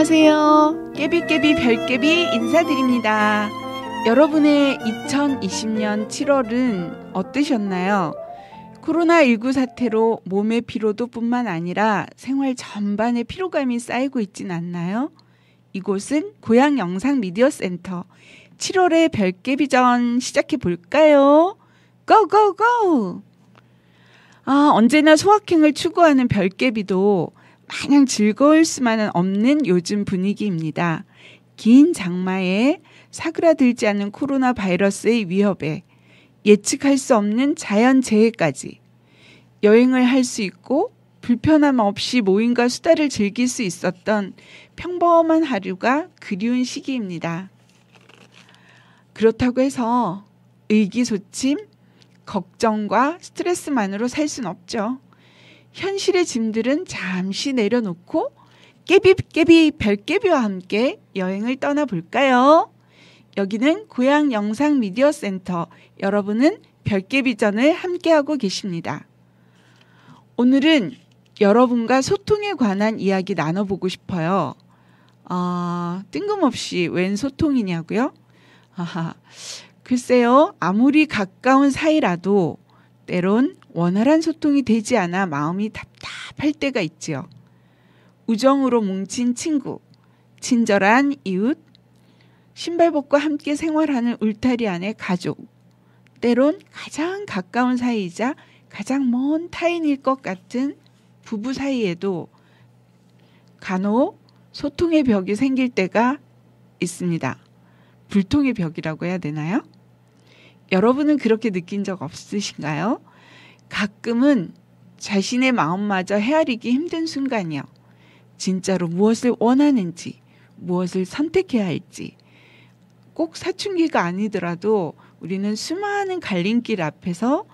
안녕하세요. 깨비깨비 별깨비 인사드립니다. 여러분의 2020년 7월은 어떠셨나요? 코로나19 사태로 몸의 피로도 뿐만 아니라 생활 전반의 피로감이 쌓이고 있진 않나요? 이곳은 고향 영상 미디어 센터 7월의 별깨비전 시작해 볼까요? 고고고! 아, 언제나 소확행을 추구하는 별깨비도 마냥 즐거울 수만은 없는 요즘 분위기입니다. 긴 장마에 사그라들지 않은 코로나 바이러스의 위협에 예측할 수 없는 자연 재해까지 여행을 할 수 있고 불편함 없이 모임과 수다를 즐길 수 있었던 평범한 하루가 그리운 시기입니다. 그렇다고 해서 의기소침, 걱정과 스트레스만으로 살 순 없죠. 현실의 짐들은 잠시 내려놓고 깨비깨비 별깨비와 함께 여행을 떠나볼까요? 여기는 고향 영상 미디어 센터. 여러분은 별깨비전을 함께하고 계십니다. 오늘은 여러분과 소통에 관한 이야기 나눠보고 싶어요. 어, 뜬금없이 웬 소통이냐고요? 아하, 글쎄요, 아무리 가까운 사이라도 때론 원활한 소통이 되지 않아 마음이 답답할 때가 있지요. 우정으로 뭉친 친구, 친절한 이웃, 신발벗과 함께 생활하는 울타리 안의 가족, 때론 가장 가까운 사이이자 가장 먼 타인일 것 같은 부부 사이에도 간혹 소통의 벽이 생길 때가 있습니다. 불통의 벽이라고 해야 되나요? 여러분은 그렇게 느낀 적 없으신가요? 가끔은 자신의 마음마저 헤아리기 힘든 순간이요. 진짜로 무엇을 원하는지, 무엇을 선택해야 할지, 꼭 사춘기가 아니더라도 우리는 수많은 갈림길 앞에서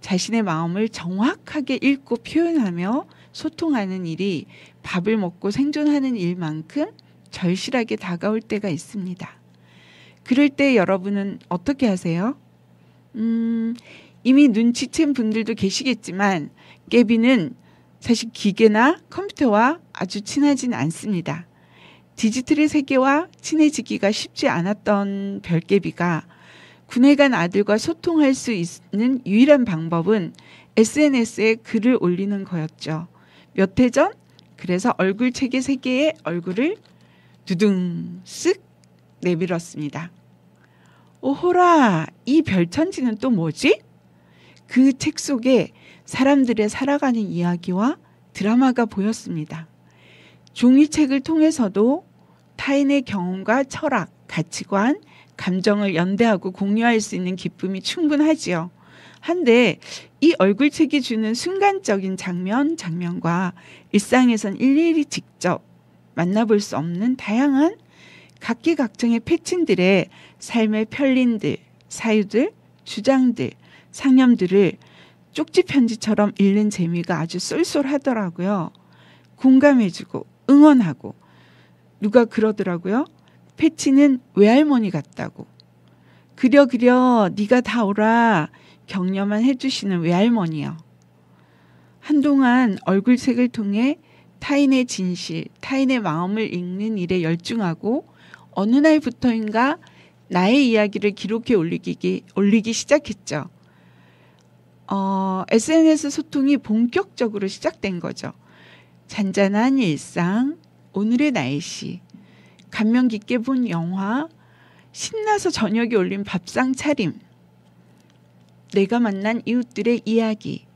자신의 마음을 정확하게 읽고 표현하며 소통하는 일이 밥을 먹고 생존하는 일만큼 절실하게 다가올 때가 있습니다. 그럴 때 여러분은 어떻게 하세요? 음, 이미 눈치챈 분들도 계시겠지만 깨비는 사실 기계나 컴퓨터와 아주 친하진 않습니다. 디지털의 세계와 친해지기가 쉽지 않았던 별깨비가 군에 간 아들과 소통할 수 있는 유일한 방법은 SNS에 글을 올리는 거였죠. 몇 해 전, 그래서 얼굴책의 세계에 얼굴을 두둥 쓱 내밀었습니다. 오호라, 이 별천지는 또 뭐지? 그책 속에 사람들의 살아가는 이야기와 드라마가 보였습니다. 종이책을 통해서도 타인의 경험과 철학, 가치관, 감정을 연대하고 공유할 수 있는 기쁨이 충분하지요. 한데 이 얼굴책이 주는 순간적인 장면, 장면과 일상에선 일일이 직접 만나볼 수 없는 다양한 각기각정의 패친들의 삶의 편린들, 사유들, 주장들, 상념들을 쪽지 편지처럼 읽는 재미가 아주 쏠쏠하더라고요. 공감해주고 응원하고 누가 그러더라고요. 패치는 외할머니 같다고. 그려 그려 네가 다 오라 격려만 해주시는 외할머니요. 한동안 얼굴색을 통해 타인의 진실, 타인의 마음을 읽는 일에 열중하고 어느 날부터인가 나의 이야기를 기록해 올리기, 올리기 시작했죠. 어, SNS 소통이 본격적으로 시작된 거죠. 잔잔한 일상, 오늘의 날씨, 감명 깊게 본 영화, 신나서 저녁에 올린 밥상 차림, 내가 만난 이웃들의 이야기,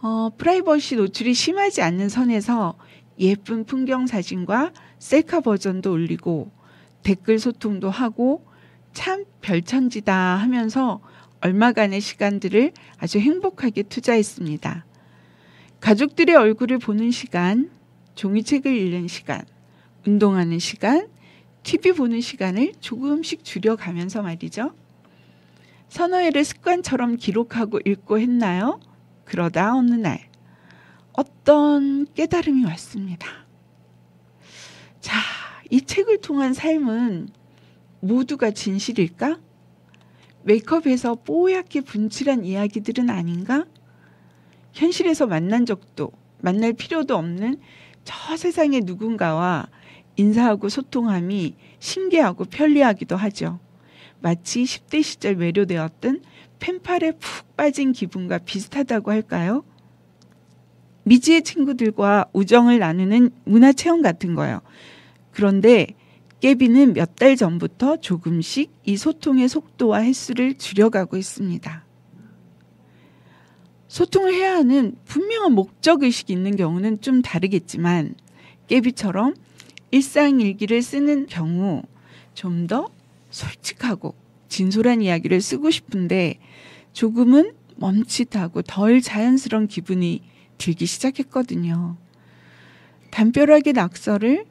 어, 프라이버시 노출이 심하지 않는 선에서 예쁜 풍경 사진과 셀카 버전도 올리고 댓글 소통도 하고 참 별천지다 하면서 얼마간의 시간들을 아주 행복하게 투자했습니다. 가족들의 얼굴을 보는 시간, 종이책을 읽는 시간, 운동하는 시간, TV 보는 시간을 조금씩 줄여가면서 말이죠. 선어회를 습관처럼 기록하고 읽고 했나요? 그러다 어느 날 어떤 깨달음이 왔습니다. 자, 이 책을 통한 삶은 모두가 진실일까? 메이크업에서 뽀얗게 분칠한 이야기들은 아닌가? 현실에서 만난 적도 만날 필요도 없는 저 세상의 누군가와 인사하고 소통함이 신기하고 편리하기도 하죠. 마치 10대 시절 매료되었던 펜팔에 푹 빠진 기분과 비슷하다고 할까요? 미지의 친구들과 우정을 나누는 문화체험 같은 거요. 그런데 깨비는몇달 전부터 조금씩 이 소통의 속도와 횟수를 줄여가고 있습니다. 소통을 해야 하는 분명한 목적의식이 있는 경우는 좀 다르겠지만 깨비처럼 일상일기를 쓰는 경우 좀 더 솔직하고 진솔한 이야기를 쓰고 싶은데 조금은 멈칫하고 덜 자연스러운 기분이 들기 시작했거든요. 담벼락의 낙서를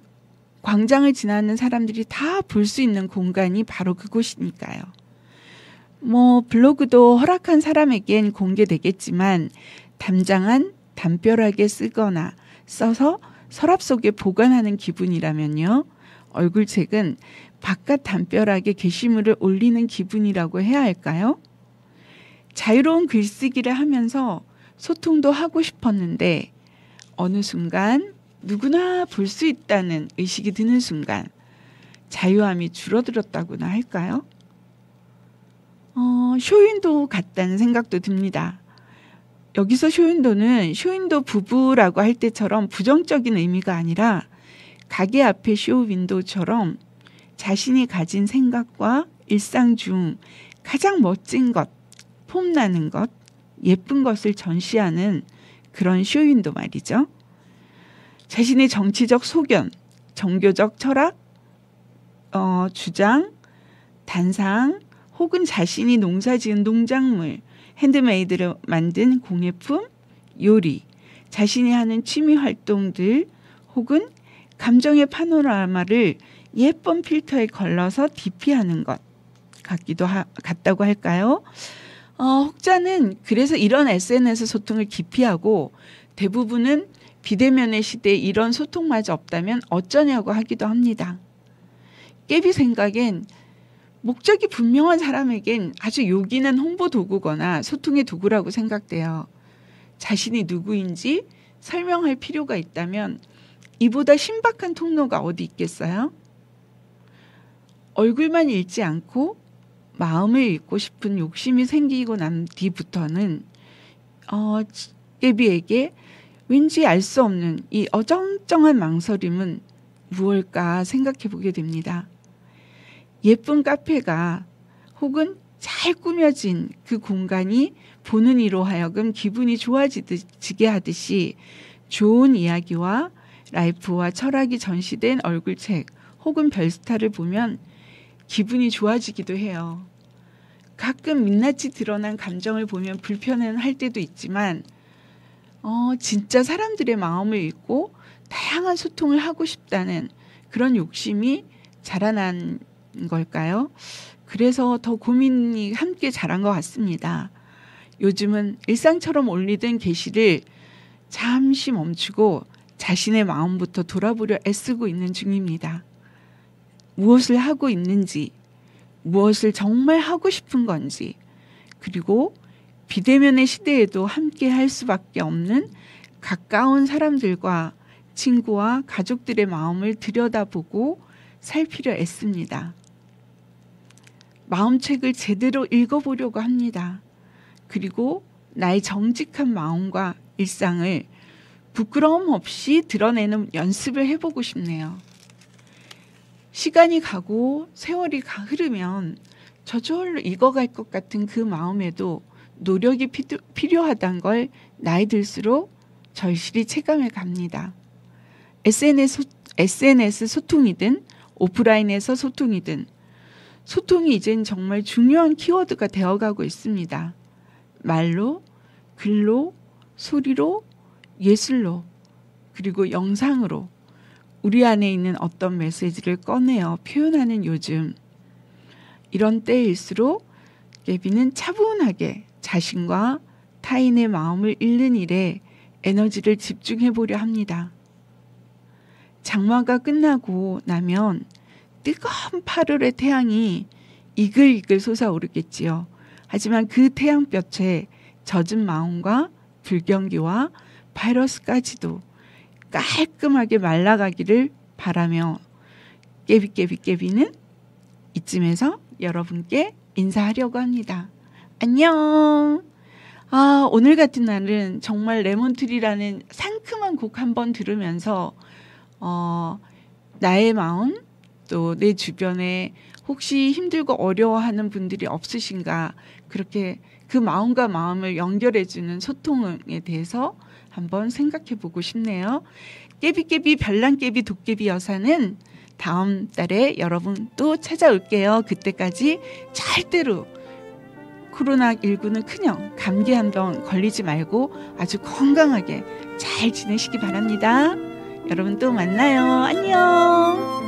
광장을 지나는 사람들이 다 볼 수 있는 공간이 바로 그곳이니까요. 뭐 블로그도 허락한 사람에겐 공개되겠지만 담장한 담벼락에 쓰거나 써서 서랍 속에 보관하는 기분이라면요. 얼굴책은 바깥 담벼락에 게시물을 올리는 기분이라고 해야 할까요? 자유로운 글쓰기를 하면서 소통도 하고 싶었는데 어느 순간 누구나 볼 수 있다는 의식이 드는 순간 자유함이 줄어들었다고나 할까요? 어, 쇼윈도 같다는 생각도 듭니다. 여기서 쇼윈도는 쇼윈도 부부라고 할 때처럼 부정적인 의미가 아니라 가게 앞에 쇼윈도처럼 자신이 가진 생각과 일상 중 가장 멋진 것, 폼나는 것, 예쁜 것을 전시하는 그런 쇼윈도 말이죠. 자신의 정치적 소견, 종교적 철학, 어, 주장, 단상 혹은 자신이 농사 지은 농작물, 핸드메이드로 만든 공예품, 요리, 자신이 하는 취미 활동들 혹은 감정의 파노라마를 예쁜 필터에 걸러서 디피하는 것 같기도 하, 같다고 할까요? 어, 혹자는 그래서 이런 SNS 소통을 기피하고 대부분은 비대면의 시대에 이런 소통마저 없다면 어쩌냐고 하기도 합니다. 깨비 생각엔 목적이 분명한 사람에겐 아주 요긴한 홍보 도구거나 소통의 도구라고 생각돼요. 자신이 누구인지 설명할 필요가 있다면 이보다 신박한 통로가 어디 있겠어요? 얼굴만 읽지 않고 마음을 읽고 싶은 욕심이 생기고 난 뒤부터는 어, 깨비에게 왠지 알 수 없는 이 어정쩡한 망설임은 무엇일까 생각해 보게 됩니다. 예쁜 카페가 혹은 잘 꾸며진 그 공간이 보는 이로 하여금 기분이 좋아지게 하듯이 좋은 이야기와 라이프와 철학이 전시된 얼굴책 혹은 별스타를 보면 기분이 좋아지기도 해요. 가끔 민낯이 드러난 감정을 보면 불편은 할 때도 있지만 어, 진짜 사람들의 마음을 읽고 다양한 소통을 하고 싶다는 그런 욕심이 자라난 걸까요? 그래서 더 고민이 함께 자란 것 같습니다. 요즘은 일상처럼 올리던 게시를 잠시 멈추고 자신의 마음부터 돌아보려 애쓰고 있는 중입니다. 무엇을 하고 있는지, 무엇을 정말 하고 싶은 건지, 그리고 비대면의 시대에도 함께 할 수밖에 없는 가까운 사람들과 친구와 가족들의 마음을 들여다보고 살피려 했습니다 마음책을 제대로 읽어보려고 합니다. 그리고 나의 정직한 마음과 일상을 부끄러움 없이 드러내는 연습을 해보고 싶네요. 시간이 가고 세월이 흐르면 저절로 익어갈 것 같은 그 마음에도 노력이 필요, 필요하단 걸 나이 들수록 절실히 체감해 갑니다. SNS, SNS 소통이든 오프라인에서 소통이든 소통이 이젠 정말 중요한 키워드가 되어가고 있습니다. 말로, 글로, 소리로, 예술로, 그리고 영상으로 우리 안에 있는 어떤 메시지를 꺼내어 표현하는 요즘. 이런 때일수록 예비는 차분하게 자신과 타인의 마음을 잃는 일에 에너지를 집중해 보려 합니다. 장마가 끝나고 나면 뜨거운 8월의 태양이 이글이글 솟아오르겠지요. 하지만 그 태양볕에 젖은 마음과 불경기와 바이러스까지도 깔끔하게 말라가기를 바라며 깨비깨비깨비는 이쯤에서 여러분께 인사하려고 합니다. 안녕. 아, 오늘 같은 날은 정말 레몬트리라는 상큼한 곡한번 들으면서, 어, 나의 마음, 또 내 주변에 혹시 힘들고 어려워하는 분들이 없으신가, 그렇게 그 마음과 마음을 연결해주는 소통에 대해서 한번 생각해보고 싶네요. 깨비깨비 별난깨비 도깨비 여사는 다음 달에 여러분 또 찾아올게요. 그때까지 절대로 코로나19는 그냥 감기 한병 걸리지 말고 아주 건강하게 잘 지내시기 바랍니다. 여러분 또 만나요. 안녕!